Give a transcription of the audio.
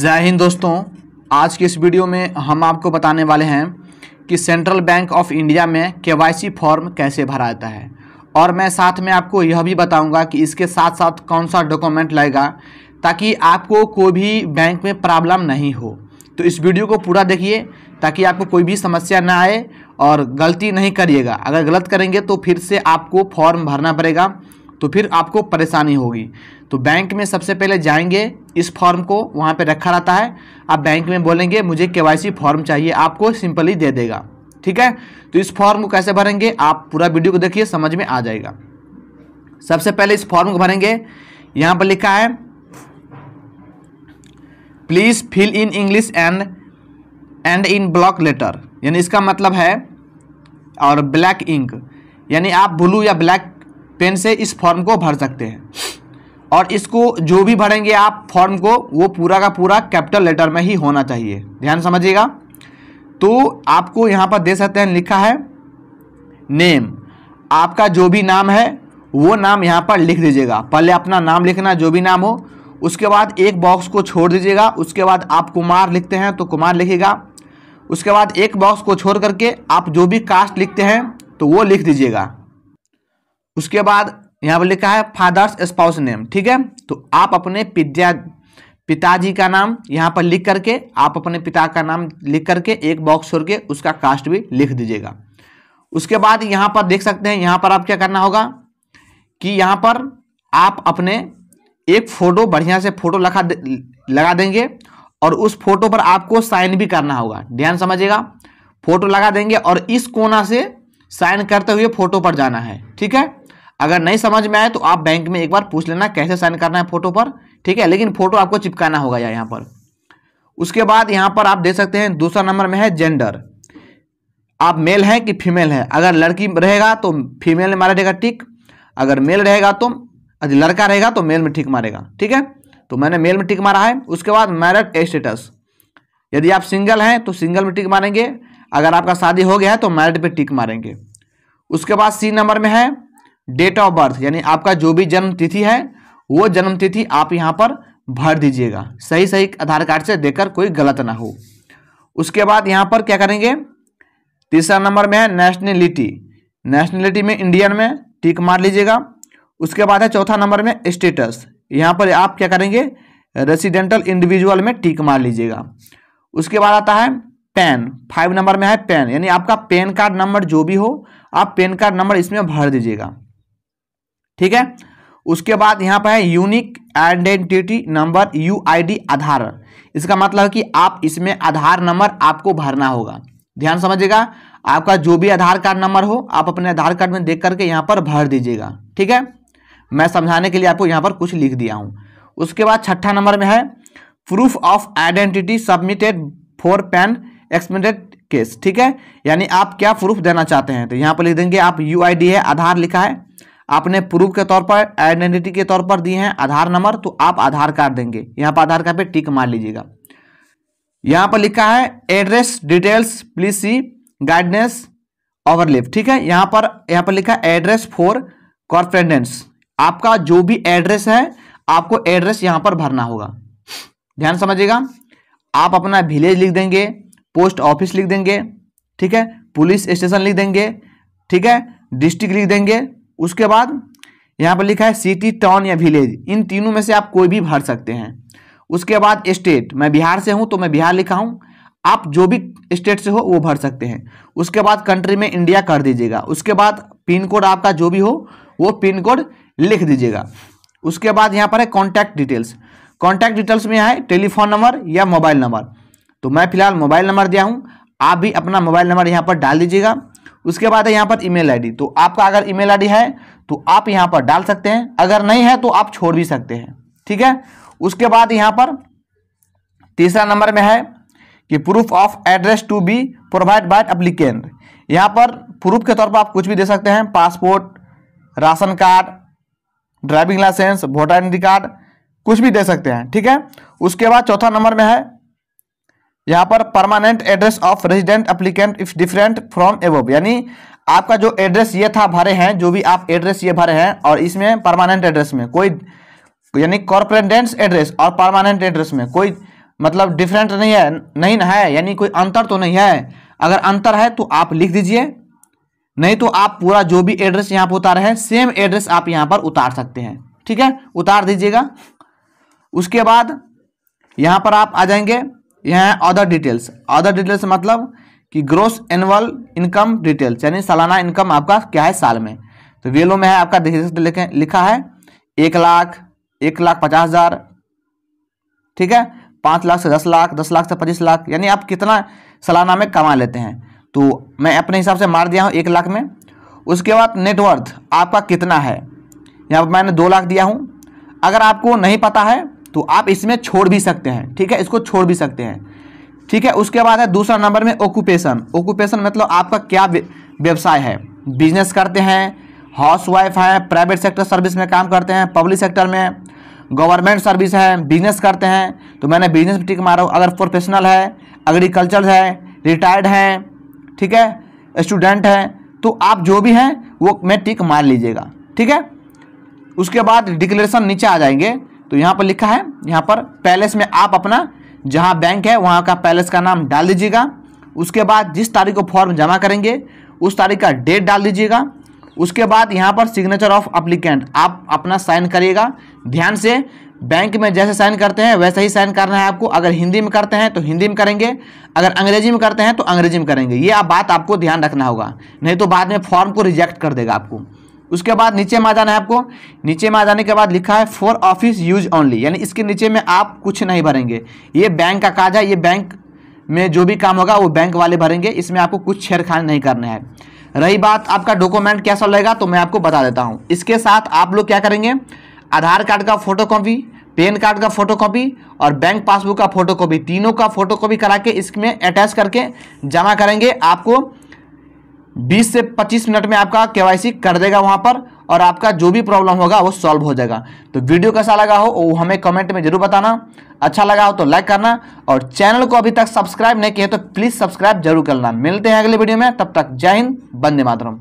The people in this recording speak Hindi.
जय हिंद दोस्तों आज के इस वीडियो में हम आपको बताने वाले हैं कि सेंट्रल बैंक ऑफ इंडिया में केवाईसी फॉर्म कैसे भरा जाता है और मैं साथ में आपको यह भी बताऊंगा कि इसके साथ साथ कौन सा डॉक्यूमेंट लगेगा ताकि आपको कोई भी बैंक में प्रॉब्लम नहीं हो तो इस वीडियो को पूरा देखिए ताकि आपको कोई भी समस्या ना आए और गलती नहीं करिएगा अगर गलत करेंगे तो फिर से आपको फॉर्म भरना पड़ेगा तो फिर आपको परेशानी होगी तो बैंक में सबसे पहले जाएंगे इस फॉर्म को वहाँ पे रखा रहता है आप बैंक में बोलेंगे मुझे केवाईसी फॉर्म चाहिए आपको सिंपली दे देगा ठीक है तो इस फॉर्म को कैसे भरेंगे आप पूरा वीडियो को देखिए समझ में आ जाएगा सबसे पहले इस फॉर्म को भरेंगे यहाँ पर लिखा है please fill in English and and in block letter यानी इसका मतलब है और ब्लैक इंक यानी आप ब्लू या ब्लैक पेन से इस फॉर्म को भर सकते हैं और इसको जो भी भरेंगे आप फॉर्म को वो पूरा का पूरा कैपिटल लेटर में ही होना चाहिए ध्यान समझिएगा तो आपको यहाँ पर दे सकते हैं लिखा है नेम आपका जो भी नाम है वो नाम यहाँ पर लिख दीजिएगा पहले अपना नाम लिखना जो भी नाम हो उसके बाद एक बॉक्स को छोड़ दीजिएगा उसके बाद आप कुमार लिखते हैं तो कुमार लिखिएगा उसके बाद एक बॉक्स को छोड़ करके आप जो भी कास्ट लिखते हैं तो वो लिख दीजिएगा उसके बाद यहाँ पर लिखा है फादर्स स्पाउस नेम ठीक है तो आप अपने पिद्या पिताजी का नाम यहाँ पर लिख करके आप अपने पिता का नाम लिख करके एक बॉक्स छोड़ के उसका कास्ट भी लिख दीजिएगा उसके बाद यहाँ पर देख सकते हैं यहाँ पर आप क्या करना होगा कि यहाँ पर आप अपने एक फ़ोटो बढ़िया से फ़ोटो लगा लगा देंगे और उस फोटो पर आपको साइन भी करना होगा ध्यान समझिएगा फोटो लगा देंगे और इस कोना से साइन करते हुए फोटो पर जाना है ठीक है अगर नहीं समझ में आए तो आप बैंक में एक बार पूछ लेना कैसे साइन करना है फोटो पर ठीक है लेकिन फोटो आपको चिपकाना होगा यहाँ पर उसके बाद यहाँ पर आप देख सकते हैं दूसरा नंबर में है जेंडर आप मेल हैं कि फीमेल है अगर लड़की रहेगा तो फीमेल में मारा जाएगा टिक अगर मेल रहेगा तो लड़का रहेगा तो मेल में टिक मारेगा ठीक है तो मैंने मेल में टिक मारा है उसके बाद मैरिड स्टेटस यदि आप सिंगल हैं तो सिंगल में टिक मारेंगे अगर आपका शादी हो गया है तो मैरिड पे टिक मारेंगे उसके बाद सी नंबर में है डेट ऑफ बर्थ यानी आपका जो भी जन्म तिथि है वो जन्म तिथि आप यहाँ पर भर दीजिएगा सही सही आधार कार्ड से देकर कोई गलत ना हो उसके बाद यहाँ पर क्या करेंगे तीसरा नंबर में है नेशनलिटी नेशनलिटी में इंडियन में टिक मार लीजिएगा उसके बाद है चौथा नंबर में स्टेटस यहाँ पर आप क्या करेंगे रेसिडेंटल इंडिविजुअल में टिक मार लीजिएगा उसके बाद आता है पैन फाइव नंबर में है पैन यानी आपका पैन कार्ड नंबर जो भी हो आप पैन कार्ड नंबर इसमें भर दीजिएगा ठीक है उसके बाद यहाँ पर है unique identity number U Aadhaar इसका मतलब है कि आप इसमें आधार नंबर आपको भरना होगा ध्यान समझिएगा आपका जो भी आधार कार्ड नंबर हो आप अपने आधार कार्ड में देख करके यहाँ पर भर दीजिएगा ठीक है मैं समझाने के लिए आपको यहाँ पर कुछ लिख दिया हूँ उसके बाद छठा नंबर में है proof of identity submitted for PAN expanded case ठीक है यानी आप क्या प्रूफ देना चाहते हैं तो यहाँ पर लिख देंगे आप यू है आधार लिखा है आपने प्रूफ के तौर पर आइडेंटिटी के तौर पर दिए हैं आधार नंबर तो आप आधार कार्ड देंगे यहाँ पर आधार कार्ड पे टिक मार लीजिएगा यहाँ पर लिखा है address details please see guidance overleaf ठीक है यहाँ पर यहाँ पर लिखा है एड्रेस फॉर कॉरस्पेंडेंस आपका जो भी एड्रेस है आपको एड्रेस यहाँ पर भरना होगा ध्यान समझिएगा आप अपना विलेज लिख देंगे पोस्ट ऑफिस लिख देंगे ठीक है पुलिस स्टेशन लिख देंगे ठीक है डिस्ट्रिक्ट लिख देंगे उसके बाद यहाँ पर लिखा है सिटी टाउन या विलेज इन तीनों में से आप कोई भी भर सकते हैं उसके बाद स्टेट मैं बिहार से हूँ तो मैं बिहार लिखा हूँ आप जो भी स्टेट से हो वो भर सकते हैं उसके बाद कंट्री में इंडिया कर दीजिएगा उसके बाद पिन कोड आपका जो भी हो वो पिन कोड लिख दीजिएगा उसके बाद यहाँ पर है कॉन्टैक्ट डिटेल्स कॉन्टैक्ट डिटेल्स में है टेलीफोन नंबर या मोबाइल नंबर तो मैं फिलहाल मोबाइल नंबर दिया हूँ आप भी अपना मोबाइल नंबर यहाँ पर डाल दीजिएगा उसके बाद है यहाँ पर ईमेल आईडी तो आपका अगर ईमेल आईडी है तो आप यहाँ पर डाल सकते हैं अगर नहीं है तो आप छोड़ भी सकते हैं ठीक है उसके बाद यहाँ पर तीसरा नंबर में है कि proof of address to be provided by applicant यहाँ पर प्रूफ के तौर पर आप कुछ भी दे सकते हैं passport ration card driving licence voter I card कुछ भी दे सकते हैं ठीक है उसके बाद चौथा नंबर में है यहाँ पर permanent address of resident applicant if different from above यानी आपका जो एड्रेस ये था भरे हैं जो भी आप एड्रेस ये भरे हैं और इसमें परमानेंट एड्रेस में कोई यानी कॉर्पोरेडेंस एड्रेस और परमानेंट एड्रेस में कोई मतलब डिफरेंट नहीं है नहीं ना है यानी कोई अंतर तो नहीं है अगर अंतर है तो आप लिख दीजिए नहीं तो आप पूरा जो भी एड्रेस यहाँ पर उतारे हैं सेम एड्रेस आप यहाँ पर उतार सकते हैं ठीक है उतार दीजिएगा उसके बाद यहाँ पर आप आ जाएंगे यहाँ है अदर डिटेल्स अदर डिटेल्स मतलब कि ग्रोस एनुअल इनकम डिटेल्स यानी सालाना इनकम आपका क्या है साल में तो वेलो में है आपका देखिए लिखा है एक लाख एक लाख पचास हज़ार ठीक है पाँच लाख से दस लाख दस लाख से पच्चीस लाख यानी आप कितना सालाना में कमा लेते हैं तो मैं अपने हिसाब से मार दिया हूँ एक लाख में उसके बाद नेटवर्थ आपका कितना है यहाँ पर मैंने दो लाख दिया हूँ अगर आपको नहीं पता है तो आप इसमें छोड़ भी सकते हैं ठीक है इसको छोड़ भी सकते हैं ठीक है उसके बाद है दूसरा नंबर में ऑक्यूपेशन ऑक्यूपेशन मतलब आपका क्या व्यवसाय है बिजनेस करते हैं हाउस वाइफ है प्राइवेट सेक्टर सर्विस में काम करते हैं पब्लिक सेक्टर में गवर्नमेंट सर्विस है बिजनेस करते हैं तो मैंने बिजनेस में टिक मारा अगर प्रोफेशनल है एग्रीकल्चर है रिटायर्ड हैं ठीक है स्टूडेंट हैं तो आप जो भी हैं वो मैं टिक मार लीजिएगा ठीक है उसके बाद डिक्लेरेशन नीचे आ जाएंगे तो यहाँ पर लिखा है यहाँ पर पैलेस में आप अपना जहाँ बैंक है वहाँ का पैलेस का नाम डाल दीजिएगा उसके बाद जिस तारीख को फॉर्म जमा करेंगे उस तारीख का डेट डाल दीजिएगा उसके बाद यहाँ पर सिग्नेचर ऑफ अप्लीकेंट आप अपना साइन करिएगा ध्यान से बैंक में जैसे साइन करते हैं वैसे ही साइन करना है आपको अगर हिंदी में करते हैं तो हिंदी में करेंगे अगर अंग्रेजी में करते हैं तो अंग्रेजी में करेंगे ये आप बात आपको ध्यान रखना होगा नहीं तो बाद में फॉर्म को रिजेक्ट कर देगा आपको उसके बाद नीचे में आ जाना है आपको नीचे में आ जाने के बाद लिखा है फॉर ऑफिस यूज ओनली यानी इसके नीचे में आप कुछ नहीं भरेंगे ये बैंक का काज है ये बैंक में जो भी काम होगा वो बैंक वाले भरेंगे इसमें आपको कुछ छेड़खानी नहीं करना है रही बात आपका डॉक्यूमेंट कैसा लगेगा तो मैं आपको बता देता हूँ इसके साथ आप लोग क्या करेंगे आधार कार्ड का फोटो कॉपी पेन कार्ड का फोटो कॉपी और बैंक पासबुक का फोटो कॉपी तीनों का फोटो कॉपी करा के इसमें अटैच करके जमा करेंगे आपको बीस से पच्चीस मिनट में आपका के कर देगा वहाँ पर और आपका जो भी प्रॉब्लम होगा वो सॉल्व हो जाएगा तो वीडियो कैसा लगा हो वो हमें कमेंट में जरूर बताना अच्छा लगा हो तो लाइक करना और चैनल को अभी तक सब्सक्राइब नहीं किया तो प्लीज़ सब्सक्राइब जरूर करना मिलते हैं अगले वीडियो में तब तक जय हिंद बंदे मातरम